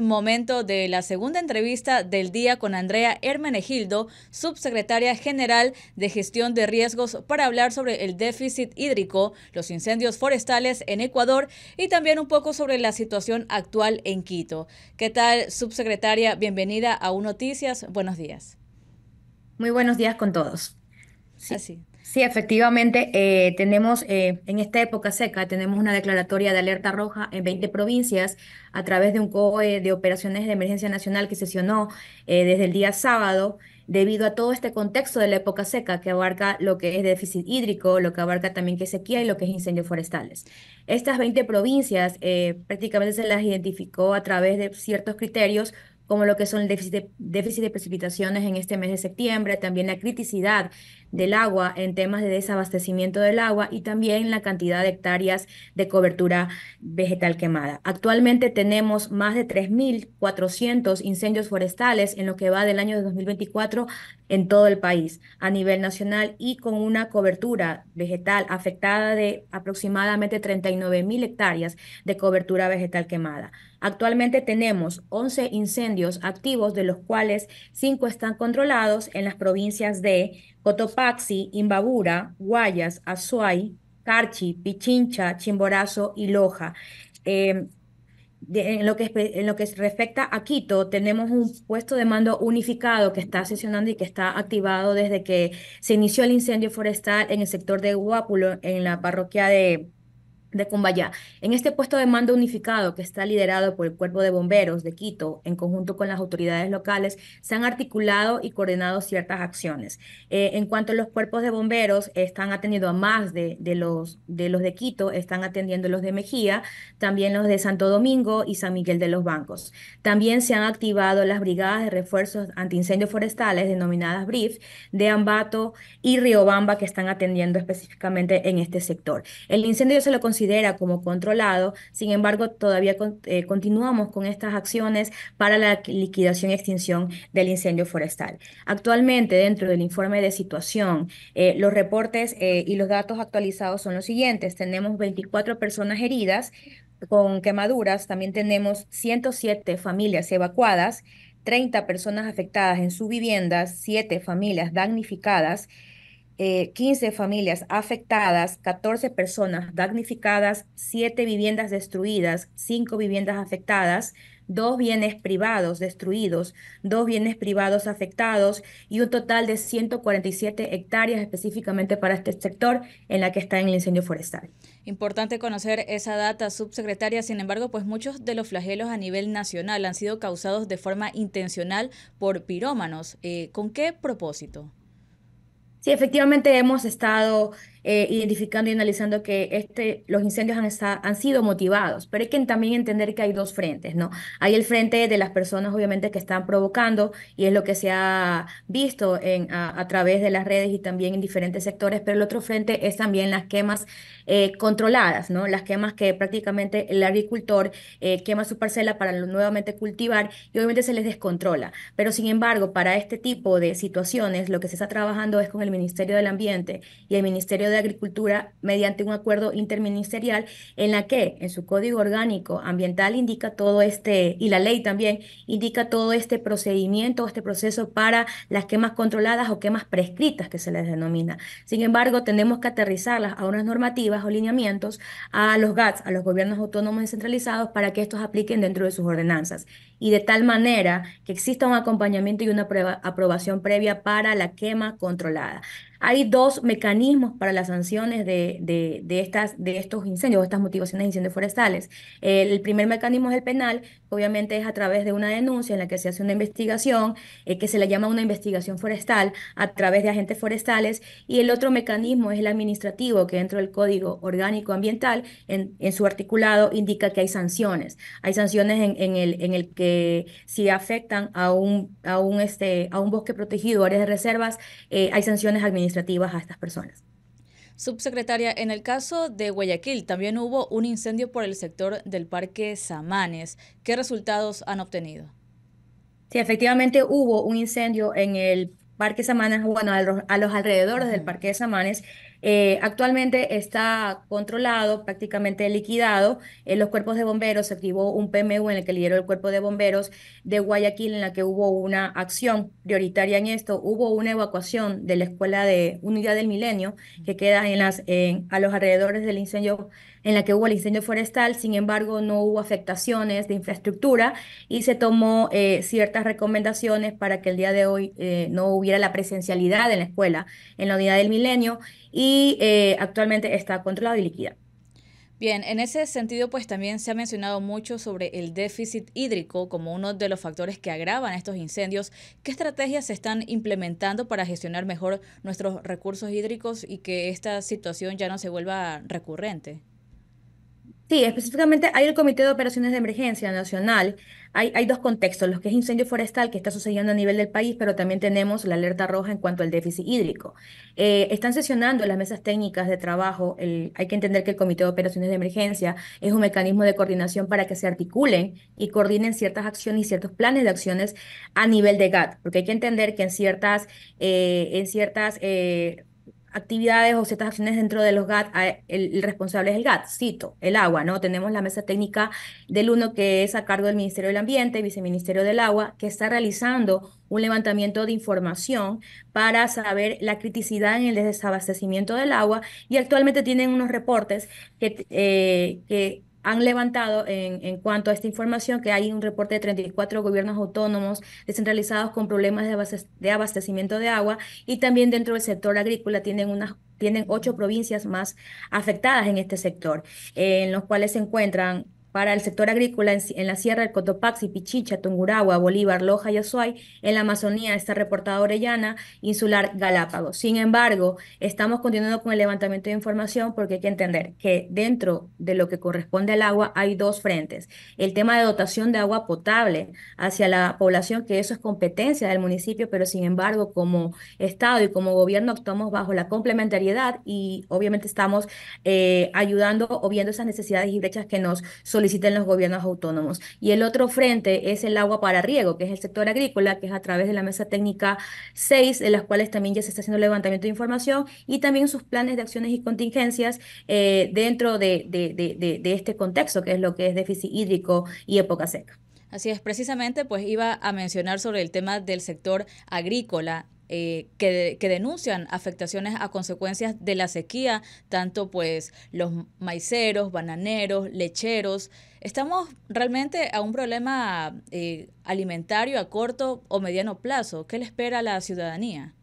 momento de la segunda entrevista del día con Andrea Hermenegildo, subsecretaria general de Gestión de Riesgos, para hablar sobre el déficit hídrico, los incendios forestales en Ecuador y también un poco sobre la situación actual en Quito. ¿Qué tal, subsecretaria? Bienvenida a U Noticias. Buenos días. Muy buenos días con todos. Sí, sí efectivamente, eh, tenemos eh, en esta época seca, tenemos una declaratoria de alerta roja en 20 provincias a través de un COE de operaciones de emergencia nacional que sesionó eh, desde el día sábado debido a todo este contexto de la época seca que abarca lo que es déficit hídrico, lo que abarca también que sequía y lo que es incendios forestales. Estas 20 provincias prácticamente se las identificó a través de ciertos criterios como lo que son el déficit de, déficit de precipitaciones en este mes de septiembre, también la criticidad del agua, en temas de desabastecimiento del agua y también la cantidad de hectáreas de cobertura vegetal quemada. Actualmente tenemos más de 3.400 incendios forestales en lo que va del año de 2024 en todo el país a nivel nacional y con una cobertura vegetal afectada de aproximadamente 39.000 hectáreas de cobertura vegetal quemada. Actualmente tenemos 11 incendios activos, de los cuales 5 están controlados en las provincias de Cotopaxi, Imbabura, Guayas, Azuay, Carchi, Pichincha, Chimborazo y Loja. Em, en, lo que, en lo que respecta a Quito, tenemos un puesto de mando unificado que está sesionando y que está activado desde que se inició el incendio forestal en el sector de guápulo en la parroquia de de Cumbayá. En este puesto de mando unificado que está liderado por el Cuerpo de Bomberos de Quito, en conjunto con las autoridades locales, se han articulado y coordinado ciertas acciones. Eh, en cuanto a los cuerpos de bomberos, están atendiendo a más de, los, de Quito, están atendiendo los de Mejía, también los de Santo Domingo y San Miguel de los Bancos. También se han activado las brigadas de refuerzos antiincendios forestales, denominadas BRIF, de Ambato y Riobamba, que están atendiendo específicamente en este sector. El incendio se lo considera considera como controlado. Sin embargo, todavía eh, continuamos con estas acciones para la liquidación y extinción del incendio forestal. Actualmente, dentro del informe de situación, eh, los reportes eh, y los datos actualizados son los siguientes. Tenemos 24 personas heridas con quemaduras, también tenemos 107 familias evacuadas, 30 personas afectadas en su viviendas, 7 familias damnificadas, 15 eh, familias afectadas, 14 personas damnificadas, 7 viviendas destruidas, 5 viviendas afectadas, 2 bienes privados destruidos, 2 bienes privados afectados y un total de 147 hectáreas específicamente para este sector en la que está en el incendio forestal. Importante conocer esa data, subsecretaria. Sin embargo, pues muchos de los flagelos a nivel nacional han sido causados de forma intencional por pirómanos. Eh, ¿Con qué propósito? Sí, efectivamente hemos estado eh, identificando y analizando que este, los incendios han, han sido motivados, pero hay que también entender que hay dos frentes, ¿no? Hay el frente de las personas, obviamente, que están provocando, y es lo que se ha visto en, a, través de las redes y también en diferentes sectores, pero el otro frente es también las quemas eh, controladas, ¿no? Las quemas que prácticamente el agricultor eh, quema su parcela para nuevamente cultivar y obviamente se les descontrola. Pero sin embargo, para este tipo de situaciones, lo que se está trabajando es con el Ministerio del Ambiente y el Ministerio de Agricultura mediante un acuerdo interministerial en la que en su código orgánico ambiental indica todo este, y la ley también indica todo este procedimiento, este proceso para las quemas controladas o quemas prescritas que se les denomina. Sin embargo, tenemos que aterrizarlas a unas normativas o lineamientos a los GATS, a los gobiernos autónomos descentralizados, para que estos apliquen dentro de sus ordenanzas y de tal manera que exista un acompañamiento y una aprobación previa para la quema controlada. Hay dos mecanismos para las sanciones de, estas, de estos incendios o estas motivaciones de incendios forestales. El, primer mecanismo es el penal, obviamente es a través de una denuncia en la que se hace una investigación, eh, que se le llama una investigación forestal, a través de agentes forestales. Y el otro mecanismo es el administrativo, que dentro del Código Orgánico Ambiental, en, en su articulado, indica que hay sanciones. Hay sanciones en, el, en el que si afectan a un, a un, este, a un bosque protegido, áreas de reservas, eh, hay sanciones administrativas administrativas a estas personas. Subsecretaria, en el caso de Guayaquil también hubo un incendio por el sector del Parque Samanes. ¿Qué resultados han obtenido? Sí, efectivamente hubo un incendio en el Parque Samanes, bueno, a los, alrededores del Parque Samanes, eh, actualmente está controlado, prácticamente liquidado. En los cuerpos de bomberos se activó un PMU en el que lideró el cuerpo de bomberos de Guayaquil, en la que hubo una acción prioritaria en esto. Hubo una evacuación de la escuela de Unidad del Milenio, que queda en las, a los alrededores del incendio, en la que hubo el incendio forestal. Sin embargo, no hubo afectaciones de infraestructura y se tomó eh, ciertas recomendaciones para que el día de hoy eh, no hubiera la presencialidad en la escuela, en la Unidad del Milenio. Y y eh, actualmente está controlado y liquidado. Bien, en ese sentido, pues también se ha mencionado mucho sobre el déficit hídrico como uno de los factores que agravan estos incendios. ¿Qué estrategias se están implementando para gestionar mejor nuestros recursos hídricos y que esta situación ya no se vuelva recurrente? Sí, específicamente hay el Comité de Operaciones de Emergencia Nacional. Hay, hay dos contextos, los que es incendio forestal que está sucediendo a nivel del país, pero también tenemos la alerta roja en cuanto al déficit hídrico. Eh, están sesionando las mesas técnicas de trabajo. hay que entender que el Comité de Operaciones de Emergencia es un mecanismo de coordinación para que se articulen y coordinen ciertas acciones y ciertos planes de acciones a nivel de GATT. porque hay que entender que en ciertas, eh, en ciertas eh, actividades o ciertas acciones dentro de los GAT, el, responsable es el GAT, cito, el agua, ¿no? Tenemos la mesa técnica del uno que es a cargo del Ministerio del Ambiente, Viceministerio del Agua, que está realizando un levantamiento de información para saber la criticidad en el desabastecimiento del agua y actualmente tienen unos reportes que, eh, que han levantado en, cuanto a esta información que hay un reporte de 34 gobiernos autónomos descentralizados con problemas de, abastecimiento de agua y también dentro del sector agrícola tienen unas tienen ocho provincias más afectadas en este sector, en los cuales se encuentran para el sector agrícola en, la Sierra del Cotopaxi, Pichicha, Tunguragua, Bolívar, Loja y Azuay, en la Amazonía está reportada Orellana, insular Galápagos. Sin embargo, estamos continuando con el levantamiento de información porque hay que entender que dentro de lo que corresponde al agua hay dos frentes. El tema de dotación de agua potable hacia la población, que eso es competencia del municipio, pero sin embargo, como Estado y como gobierno actuamos bajo la complementariedad y obviamente estamos eh, ayudando o viendo esas necesidades y brechas que nos solicitan visiten los gobiernos autónomos. Y el otro frente es el agua para riego, que es el sector agrícola, que es a través de la mesa técnica 6, en las cuales también ya se está haciendo levantamiento de información y también sus planes de acciones y contingencias eh, dentro de, de este contexto, que es lo que es déficit hídrico y época seca. Así es, precisamente pues iba a mencionar sobre el tema del sector agrícola. Eh, que, denuncian afectaciones a consecuencias de la sequía, tanto pues los maiceros, bananeros, lecheros. Estamos realmente a un problema eh, alimentario a corto o mediano plazo. ¿Qué le espera a la ciudadanía?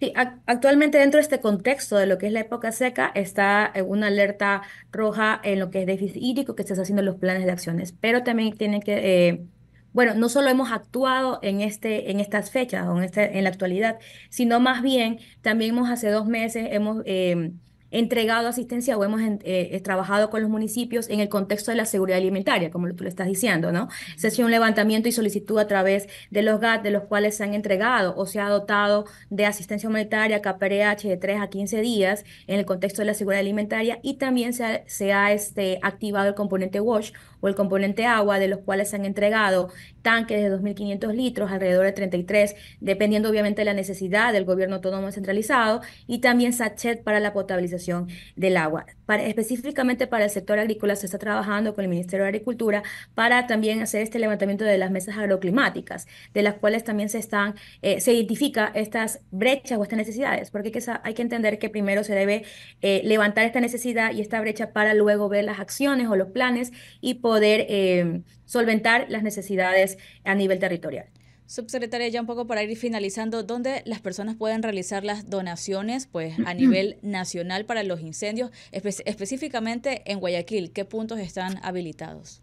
Sí, actualmente dentro de este contexto de lo que es la época seca está eh, una alerta roja en lo que es déficit hídrico que se está haciendo los planes de acciones, pero también tiene que bueno, no solo hemos actuado en, este, en estas fechas o en, este, la actualidad, sino más bien también hemos hace dos meses hemos eh, entregado asistencia o hemos eh, trabajado con los municipios en el contexto de la seguridad alimentaria, como tú le estás diciendo, ¿no? Se ha hecho un levantamiento y solicitud a través de los GAT, de los cuales se han entregado o se ha dotado de asistencia humanitaria, KPRH de 3 a 15 días en el contexto de la seguridad alimentaria y también se ha, se ha este, activado el componente WASH o el componente agua, de los cuales se han entregado tanques de 2.500 litros, alrededor de 33, dependiendo obviamente de la necesidad del gobierno autónomo centralizado, y también sachet para la potabilización del agua. específicamente para el sector agrícola se está trabajando con el Ministerio de Agricultura para también hacer este levantamiento de las mesas agroclimáticas, de las cuales también se están, eh, se identifica estas brechas o estas necesidades, porque hay que, entender que primero se debe eh, levantar esta necesidad y esta brecha para luego ver las acciones o los planes y poder eh, solventar las necesidades a nivel territorial. Subsecretaria, ya un poco para ir finalizando, ¿dónde las personas pueden realizar las donaciones pues, a nivel nacional para los incendios, específicamente en Guayaquil? ¿Qué puntos están habilitados?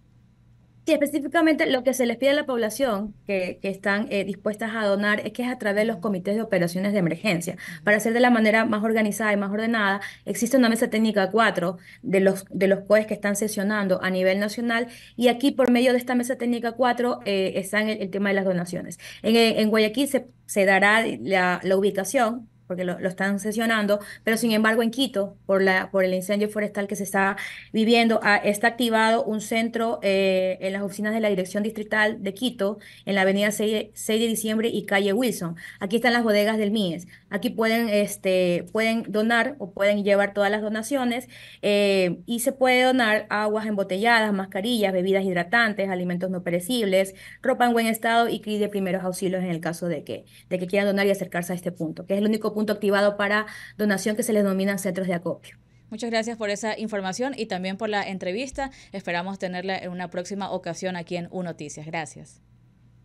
Sí, específicamente lo que se les pide a la población que, están eh, dispuestas a donar es que es a través de los comités de operaciones de emergencia. Para hacer de la manera más organizada y más ordenada, existe una mesa técnica 4 de los, de los COEs que están sesionando a nivel nacional y aquí por medio de esta mesa técnica 4 eh, están está el, tema de las donaciones. En, Guayaquil se, dará la ubicación porque lo, están sesionando, pero sin embargo en Quito, por, la, por el incendio forestal que se está viviendo, está activado un centro eh, en las oficinas de la Dirección Distrital de Quito, en la avenida 6 de, diciembre y calle Wilson. Aquí están las bodegas del MIES. Aquí pueden, este, pueden donar o pueden llevar todas las donaciones eh, y se puede donar aguas embotelladas, mascarillas, bebidas hidratantes, alimentos no perecibles, ropa en buen estado y kit de primeros auxilios en el caso de que, de que quieran donar y acercarse a este punto, que es el único punto activado para donación que se les denominan centros de acopio. Muchas gracias por esa información y también por la entrevista. Esperamos tenerla en una próxima ocasión aquí en U Noticias. Gracias.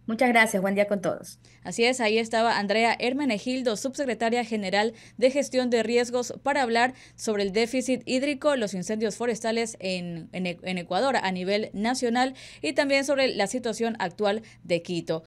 Muchas gracias, buen día con todos. Así es, ahí estaba Andrea Hermenegildo, subsecretaria general de gestión de riesgos, para hablar sobre el déficit hídrico, los incendios forestales en Ecuador a nivel nacional y también sobre la situación actual de Quito.